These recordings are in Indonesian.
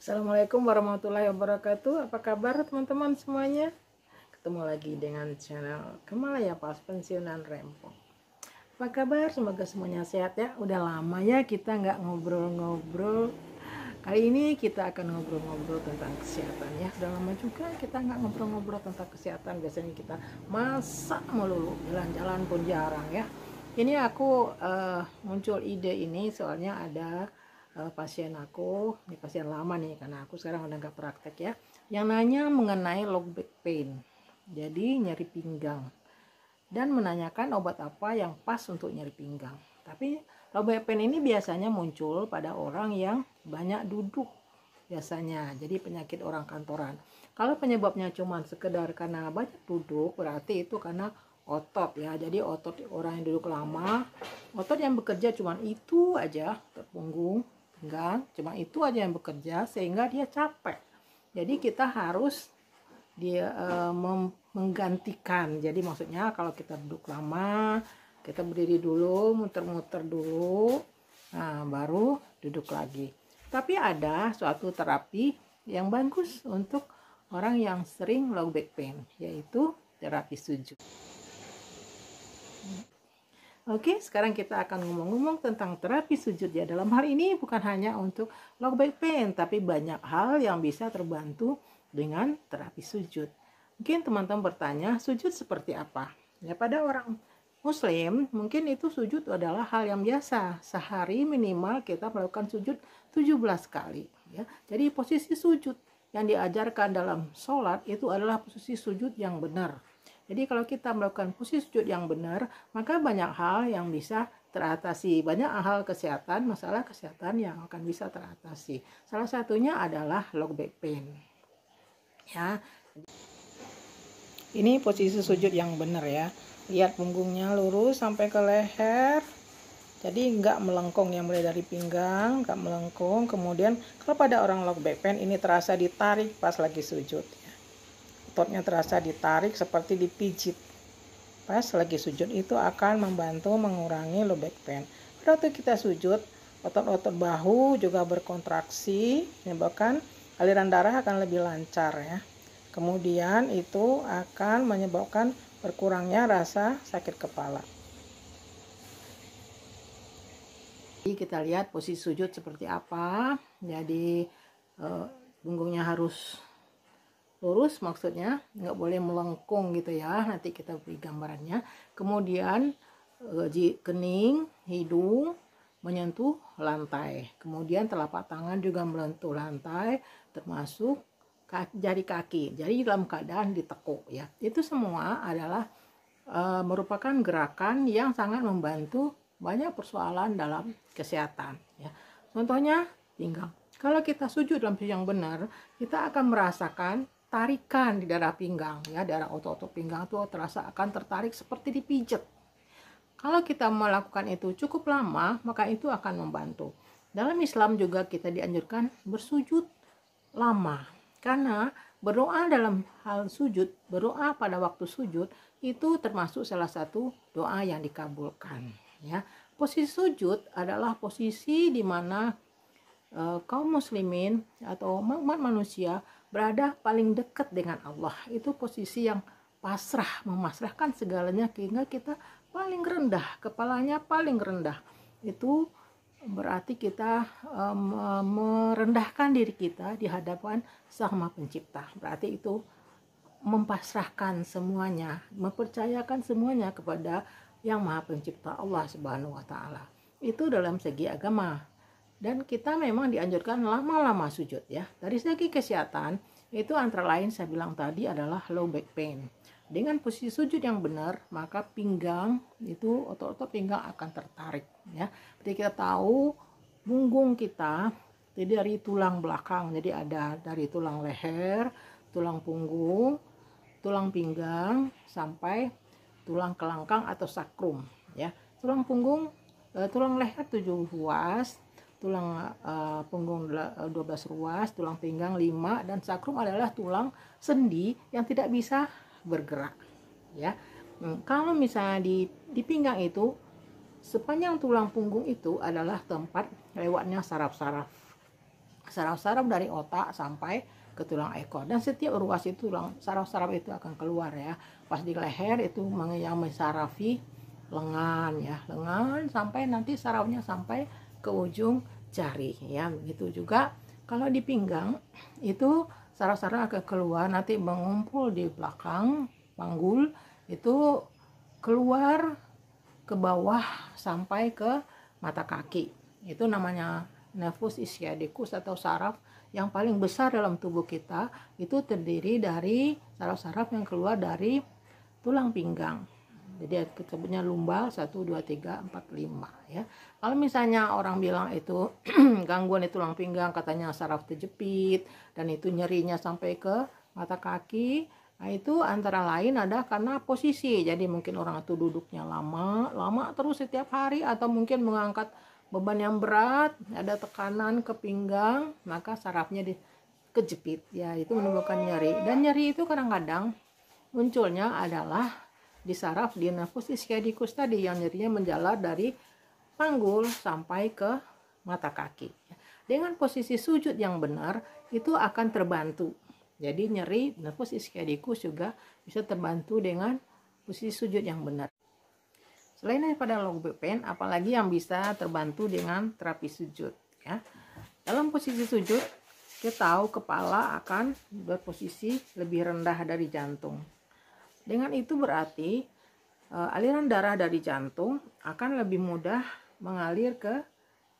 Assalamualaikum warahmatullahi wabarakatuh Apa kabar teman-teman semuanya Ketemu lagi dengan channel ya Pas Pensiunan Rempong Apa kabar semoga semuanya sehat ya Udah lama ya kita nggak ngobrol-ngobrol Kali ini kita akan ngobrol-ngobrol tentang kesehatan ya Udah lama juga kita nggak ngobrol-ngobrol tentang kesehatan Biasanya kita masak melulu Jalan-jalan pun jarang ya Ini aku uh, muncul ide ini soalnya ada Eh, pasien aku ini pasien lama nih karena aku sekarang udah nggak praktek ya yang nanya mengenai low back pain jadi nyeri pinggang dan menanyakan obat apa yang pas untuk nyeri pinggang tapi low back pain ini biasanya muncul pada orang yang banyak duduk biasanya jadi penyakit orang kantoran kalau penyebabnya cuma sekedar karena banyak duduk berarti itu karena otot ya jadi otot orang yang duduk lama otot yang bekerja cuma itu aja terpunggung pinggang cuma itu aja yang bekerja sehingga dia capek jadi kita harus dia e, menggantikan jadi maksudnya kalau kita duduk lama kita berdiri dulu muter-muter dulu nah baru duduk lagi tapi ada suatu terapi yang bagus untuk orang yang sering low back pain yaitu terapi sujud Oke, sekarang kita akan ngomong-ngomong tentang terapi sujud ya. Dalam hal ini bukan hanya untuk low back pain, tapi banyak hal yang bisa terbantu dengan terapi sujud. Mungkin teman-teman bertanya, sujud seperti apa? Ya, pada orang Muslim, mungkin itu sujud adalah hal yang biasa. Sehari minimal kita melakukan sujud 17 kali. Ya. Jadi posisi sujud yang diajarkan dalam sholat itu adalah posisi sujud yang benar jadi kalau kita melakukan posisi sujud yang benar, maka banyak hal yang bisa teratasi. Banyak hal kesehatan, masalah kesehatan yang akan bisa teratasi. Salah satunya adalah low back pain. Ya. Ini posisi sujud yang benar ya. Lihat punggungnya lurus sampai ke leher. Jadi nggak melengkung yang mulai dari pinggang, nggak melengkung. Kemudian kalau pada orang low back pain ini terasa ditarik pas lagi sujud. Ya ototnya terasa ditarik seperti dipijit. Pas lagi sujud itu akan membantu mengurangi low back pain. Pada waktu kita sujud, otot-otot bahu juga berkontraksi, menyebabkan aliran darah akan lebih lancar ya. Kemudian itu akan menyebabkan berkurangnya rasa sakit kepala. Jadi kita lihat posisi sujud seperti apa. Jadi eh, punggungnya harus lurus maksudnya nggak boleh melengkung gitu ya nanti kita beri gambarannya kemudian eh, kening hidung menyentuh lantai kemudian telapak tangan juga menyentuh lantai termasuk jari kaki jadi dalam keadaan ditekuk ya itu semua adalah e, merupakan gerakan yang sangat membantu banyak persoalan dalam kesehatan ya contohnya pinggang kalau kita sujud dalam posisi yang benar kita akan merasakan tarikan di daerah pinggang ya daerah otot-otot pinggang itu terasa akan tertarik seperti dipijat kalau kita melakukan itu cukup lama maka itu akan membantu dalam Islam juga kita dianjurkan bersujud lama karena berdoa dalam hal sujud berdoa pada waktu sujud itu termasuk salah satu doa yang dikabulkan ya posisi sujud adalah posisi di mana eh, kaum muslimin atau umat manusia berada paling dekat dengan Allah itu posisi yang pasrah memasrahkan segalanya sehingga kita paling rendah kepalanya paling rendah itu berarti kita um, merendahkan diri kita di hadapan Sang Maha Pencipta. Berarti itu mempasrahkan semuanya, mempercayakan semuanya kepada Yang Maha Pencipta Allah Subhanahu wa taala. Itu dalam segi agama dan kita memang dianjurkan lama-lama sujud ya. Dari segi kesehatan itu antara lain saya bilang tadi adalah low back pain. Dengan posisi sujud yang benar, maka pinggang itu otot-otot pinggang akan tertarik ya. jadi kita tahu punggung kita jadi dari tulang belakang. Jadi ada dari tulang leher, tulang punggung, tulang pinggang sampai tulang kelangkang atau sakrum ya. Tulang punggung, eh, tulang leher tujuh ruas, tulang uh, punggung 12 eh, ruas, tulang pinggang 5 dan sakrum adalah tulang sendi yang tidak bisa bergerak ya. Hmm, kalau misalnya di di pinggang itu sepanjang tulang punggung itu adalah tempat lewatnya saraf-saraf. Saraf-saraf dari otak sampai ke tulang ekor dan setiap ruas itu tulang saraf-saraf itu akan keluar ya. Pas di leher itu yang mensarafi lengan ya, lengan sampai nanti sarafnya sampai ke ujung jari ya begitu juga kalau di pinggang itu saraf-saraf agak keluar nanti mengumpul di belakang panggul itu keluar ke bawah sampai ke mata kaki itu namanya nervus ischiadicus atau saraf yang paling besar dalam tubuh kita itu terdiri dari saraf-saraf yang keluar dari tulang pinggang jadi sebutnya ya, lumbal 1 2 3 4 5 ya kalau misalnya orang bilang itu gangguan di tulang pinggang katanya saraf terjepit dan itu nyerinya sampai ke mata kaki Nah, itu antara lain ada karena posisi. Jadi mungkin orang itu duduknya lama, lama terus setiap hari atau mungkin mengangkat beban yang berat, ada tekanan ke pinggang, maka sarafnya di kejepit. Ya, itu menimbulkan nyeri. Dan nyeri itu kadang-kadang munculnya adalah disaraf di nafus ischedikus tadi yang nyerinya menjalar dari panggul sampai ke mata kaki. Dengan posisi sujud yang benar itu akan terbantu. Jadi nyeri nafus ischedikus juga bisa terbantu dengan posisi sujud yang benar. Selain daripada pain, apalagi yang bisa terbantu dengan terapi sujud ya. Dalam posisi sujud, kita tahu kepala akan berposisi lebih rendah dari jantung. Dengan itu berarti eh, aliran darah dari jantung akan lebih mudah mengalir ke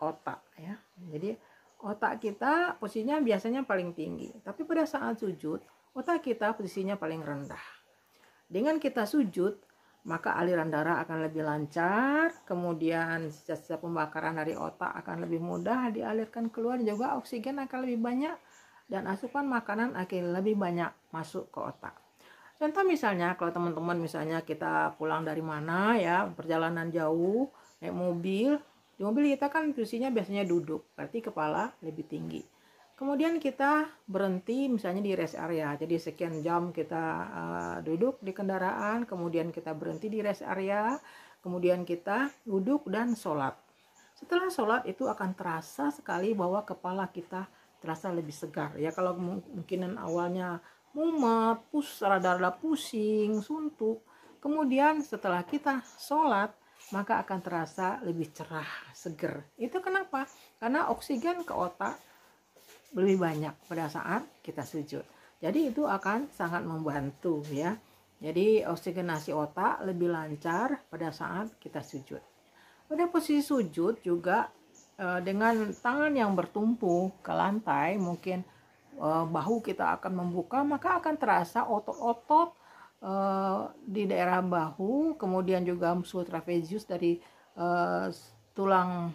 otak ya. Jadi otak kita posisinya biasanya paling tinggi, tapi pada saat sujud otak kita posisinya paling rendah. Dengan kita sujud, maka aliran darah akan lebih lancar, kemudian sisa-sisa pembakaran dari otak akan lebih mudah dialirkan keluar, juga oksigen akan lebih banyak dan asupan makanan akan lebih banyak masuk ke otak. Contoh misalnya kalau teman-teman misalnya kita pulang dari mana ya, perjalanan jauh, naik mobil, di mobil kita kan posisinya biasanya duduk, berarti kepala lebih tinggi. Kemudian kita berhenti misalnya di rest area. Jadi sekian jam kita uh, duduk di kendaraan, kemudian kita berhenti di rest area, kemudian kita duduk dan sholat. Setelah sholat itu akan terasa sekali bahwa kepala kita terasa lebih segar ya kalau kemungkinan awalnya mumet, pus, rada-rada pusing, suntuk. Kemudian setelah kita sholat, maka akan terasa lebih cerah, seger. Itu kenapa? Karena oksigen ke otak lebih banyak pada saat kita sujud. Jadi itu akan sangat membantu ya. Jadi oksigenasi otak lebih lancar pada saat kita sujud. Pada posisi sujud juga eh, dengan tangan yang bertumpu ke lantai mungkin Eh, bahu kita akan membuka maka akan terasa otot-otot eh, di daerah bahu kemudian juga muscle trapezius dari eh, tulang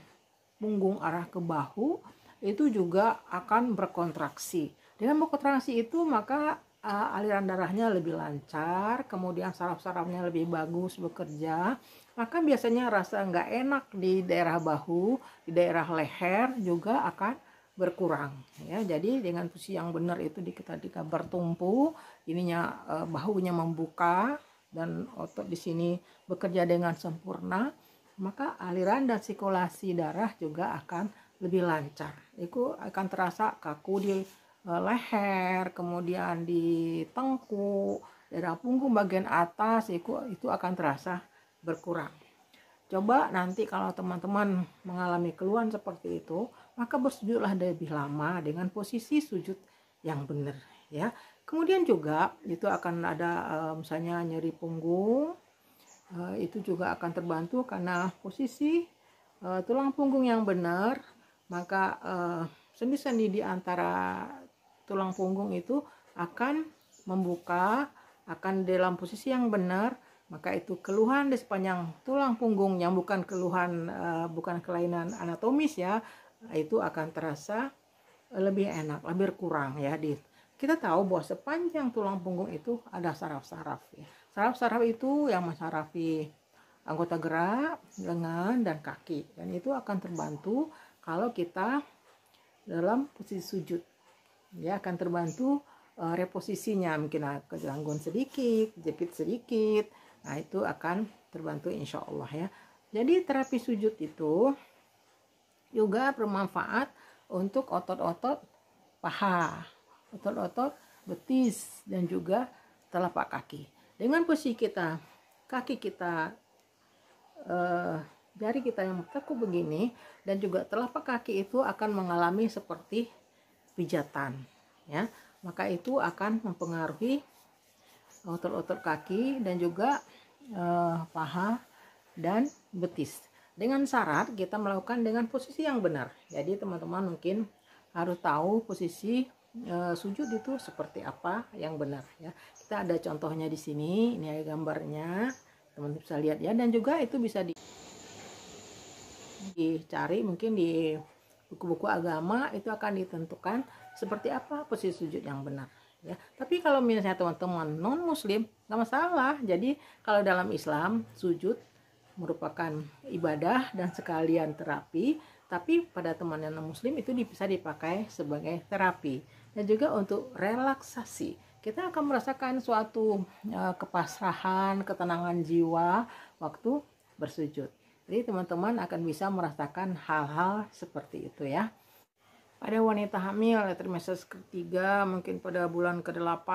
punggung arah ke bahu itu juga akan berkontraksi dengan berkontraksi itu maka aliran darahnya lebih lancar kemudian saraf-sarafnya lebih bagus bekerja maka biasanya rasa nggak enak di daerah bahu di daerah leher juga akan berkurang ya jadi dengan posisi yang benar itu di kita ketika bertumpu ininya eh, bahunya membuka dan otot di sini bekerja dengan sempurna maka aliran dan sirkulasi darah juga akan lebih lancar itu akan terasa kaku di eh, leher kemudian di tengku daerah punggung bagian atas itu itu akan terasa berkurang coba nanti kalau teman-teman mengalami keluhan seperti itu maka bersujudlah lebih lama dengan posisi sujud yang benar ya. Kemudian juga itu akan ada eh, misalnya nyeri punggung eh, itu juga akan terbantu karena posisi eh, tulang punggung yang benar maka sendi-sendi di antara tulang punggung itu akan membuka akan dalam posisi yang benar maka itu keluhan di sepanjang tulang punggung yang bukan keluhan bukan kelainan anatomis ya itu akan terasa lebih enak, lebih kurang ya di kita tahu bahwa sepanjang tulang punggung itu ada saraf-saraf ya. Saraf-saraf itu yang mensarafi anggota gerak, lengan dan kaki. Dan itu akan terbantu kalau kita dalam posisi sujud. Ya akan terbantu uh, reposisinya mungkin ah, kejangguan sedikit, jepit sedikit. Nah, itu akan terbantu insya Allah ya. Jadi terapi sujud itu juga bermanfaat untuk otot-otot paha, otot-otot betis dan juga telapak kaki. Dengan posisi kita, kaki kita, eh, jari kita yang tekuk begini dan juga telapak kaki itu akan mengalami seperti pijatan, ya. Maka itu akan mempengaruhi otot-otot kaki dan juga eh, paha dan betis dengan syarat kita melakukan dengan posisi yang benar jadi teman-teman mungkin harus tahu posisi e, sujud itu seperti apa yang benar ya kita ada contohnya di sini ini ada gambarnya teman-teman bisa lihat ya dan juga itu bisa di dicari mungkin di buku-buku agama itu akan ditentukan seperti apa posisi sujud yang benar ya tapi kalau misalnya teman-teman non muslim nggak masalah jadi kalau dalam Islam sujud merupakan ibadah dan sekalian terapi, tapi pada teman yang muslim itu bisa dipakai sebagai terapi dan juga untuk relaksasi. Kita akan merasakan suatu e, kepasrahan, ketenangan jiwa waktu bersujud. Jadi teman-teman akan bisa merasakan hal-hal seperti itu ya. Pada wanita hamil trimester ketiga, mungkin pada bulan ke-8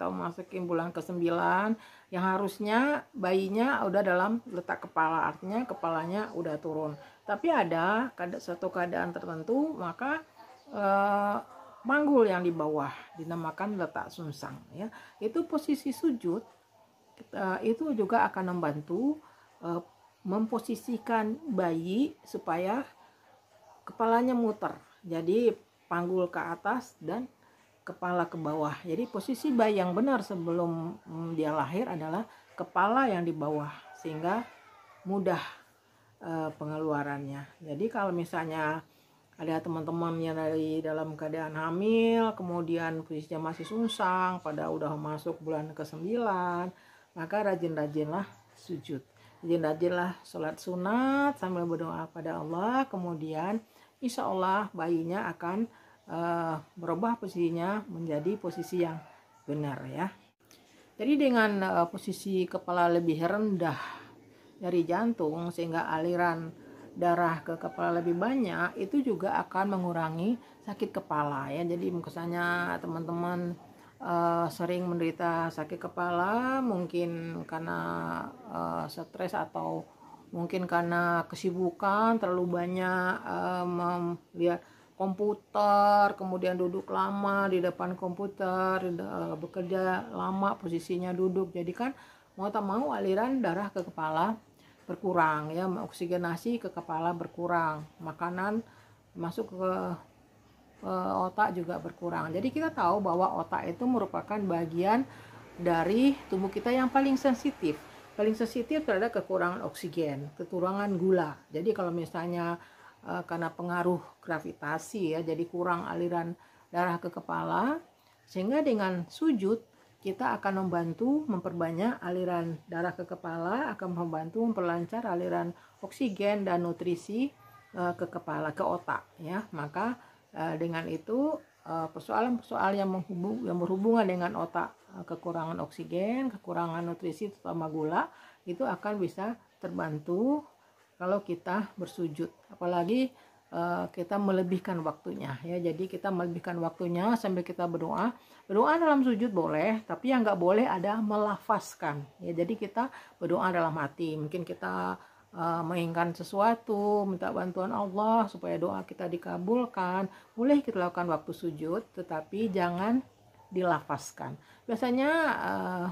atau masukin bulan ke-9 yang harusnya bayinya udah dalam letak kepala, artinya kepalanya udah turun. Tapi ada suatu keadaan tertentu maka eh, yang di bawah dinamakan letak sunsang ya. Itu posisi sujud eh, itu juga akan membantu eh, memposisikan bayi supaya kepalanya muter jadi panggul ke atas dan kepala ke bawah jadi posisi bayi yang benar sebelum mm, dia lahir adalah kepala yang di bawah sehingga mudah e, pengeluarannya jadi kalau misalnya ada teman-teman yang dari dalam keadaan hamil kemudian posisinya masih sungsang pada udah masuk bulan ke-9 maka rajin-rajinlah sujud rajin-rajinlah sholat sunat sambil berdoa pada Allah kemudian insya Allah bayinya akan uh, berubah posisinya menjadi posisi yang benar ya. Jadi dengan uh, posisi kepala lebih rendah dari jantung sehingga aliran darah ke kepala lebih banyak itu juga akan mengurangi sakit kepala ya. Jadi misalnya teman-teman uh, sering menderita sakit kepala mungkin karena uh, stres atau mungkin karena kesibukan terlalu banyak um, eh, melihat ya, komputer kemudian duduk lama di depan komputer eh, bekerja lama posisinya duduk jadi kan mau tak mau aliran darah ke kepala berkurang ya oksigenasi ke kepala berkurang makanan masuk ke otak juga berkurang jadi kita tahu bahwa otak itu merupakan bagian dari tubuh kita yang paling sensitif paling sensitif terhadap kekurangan oksigen, kekurangan gula. Jadi kalau misalnya eh, karena pengaruh gravitasi ya, jadi kurang aliran darah ke kepala, sehingga dengan sujud kita akan membantu memperbanyak aliran darah ke kepala, akan membantu memperlancar aliran oksigen dan nutrisi eh, ke kepala, ke otak ya. Maka eh, dengan itu Eh, persoalan-persoalan yang yang berhubungan dengan otak eh, kekurangan oksigen, kekurangan nutrisi terutama gula itu akan bisa terbantu kalau kita bersujud. Apalagi eh, kita melebihkan waktunya ya. Jadi kita melebihkan waktunya sambil kita berdoa. Berdoa dalam sujud boleh, tapi yang nggak boleh ada melafaskan. Ya, jadi kita berdoa dalam hati. Mungkin kita uh, menginginkan sesuatu, minta bantuan Allah supaya doa kita dikabulkan, boleh kita lakukan waktu sujud, tetapi jangan dilafaskan. Biasanya uh,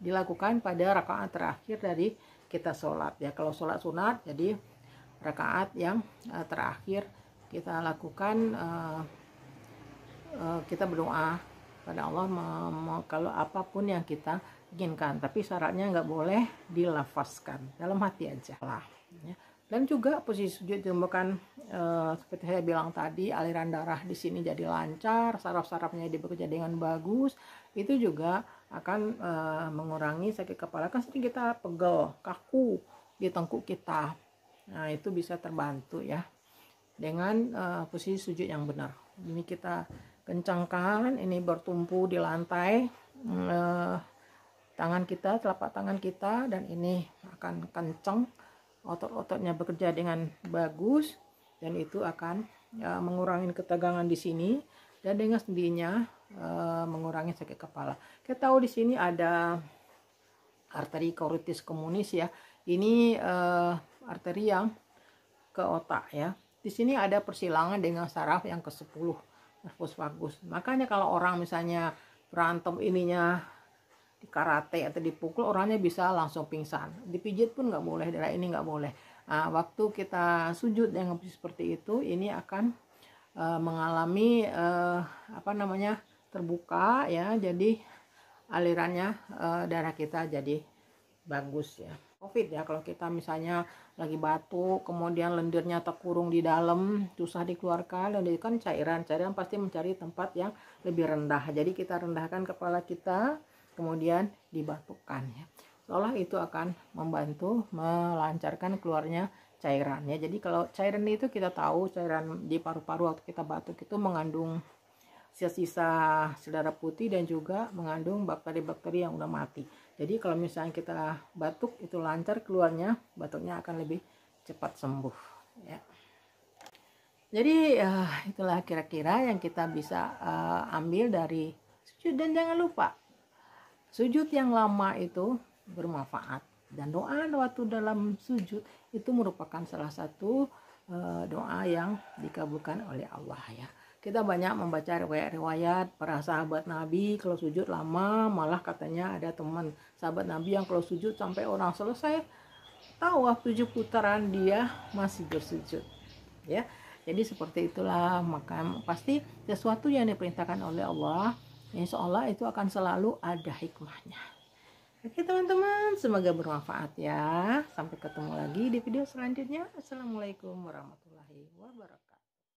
dilakukan pada rakaat terakhir dari kita sholat ya. Kalau sholat sunat, jadi rakaat yang uh, terakhir kita lakukan uh, kita berdoa pada Allah mau kalau apapun yang kita inginkan tapi syaratnya nggak boleh dilafaskan dalam hati aja lah ya. dan juga posisi sujud merupakan e, eh, seperti saya bilang tadi aliran darah di sini jadi lancar saraf-sarafnya bekerja dengan bagus itu juga akan e, mengurangi sakit kepala kan sering kita pegel kaku di tengkuk kita nah itu bisa terbantu ya dengan e, posisi sujud yang benar ini kita kencangkan ini bertumpu di lantai eh, tangan kita telapak tangan kita dan ini akan kenceng otot-ototnya bekerja dengan bagus dan itu akan ya, eh, mengurangi ketegangan di sini dan dengan sendirinya e, mengurangi sakit kepala kita tahu di sini ada arteri koritis komunis ya ini e, arteri yang ke otak ya di sini ada persilangan dengan saraf yang ke-10 terus bagus makanya kalau orang misalnya berantem ininya di karate atau dipukul orangnya bisa langsung pingsan dipijit pun nggak boleh darah ini nggak boleh nah, waktu kita sujud yang seperti itu ini akan uh, mengalami uh, apa namanya terbuka ya jadi alirannya uh, darah kita jadi bagus ya COVID ya kalau kita misalnya lagi batuk kemudian lendirnya terkurung di dalam susah dikeluarkan dan lendir kan cairan cairan pasti mencari tempat yang lebih rendah jadi kita rendahkan kepala kita kemudian dibatukkan ya seolah itu akan membantu melancarkan keluarnya cairan ya jadi kalau cairan itu kita tahu cairan di paru-paru waktu kita batuk itu mengandung sisa-sisa sedara putih dan juga mengandung bakteri-bakteri yang udah mati jadi kalau misalnya kita batuk itu lancar keluarnya, batuknya akan lebih cepat sembuh ya. Jadi uh, itulah kira-kira yang kita bisa uh, ambil dari sujud dan jangan lupa sujud yang lama itu bermanfaat dan doa waktu dalam sujud itu merupakan salah satu uh, doa yang dikabulkan oleh Allah ya kita banyak membaca riwayat-riwayat para sahabat Nabi kalau sujud lama malah katanya ada teman sahabat Nabi yang kalau sujud sampai orang selesai tawaf tujuh putaran dia masih bersujud ya jadi seperti itulah maka pasti sesuatu yang diperintahkan oleh Allah insya Allah itu akan selalu ada hikmahnya oke teman-teman semoga bermanfaat ya sampai ketemu lagi di video selanjutnya Assalamualaikum warahmatullahi wabarakatuh